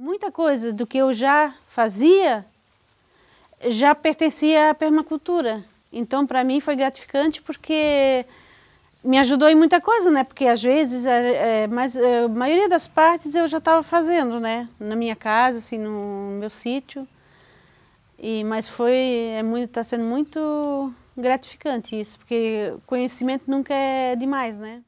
Muita coisa do que eu já fazia já pertencia à permacultura. Então, para mim foi gratificante porque me ajudou em muita coisa, né? Porque às vezes, é, é, mas é, a maioria das partes eu já estava fazendo, né? Na minha casa, assim, no meu sítio. E mas foi, é muito, está sendo muito gratificante isso, porque conhecimento nunca é demais, né?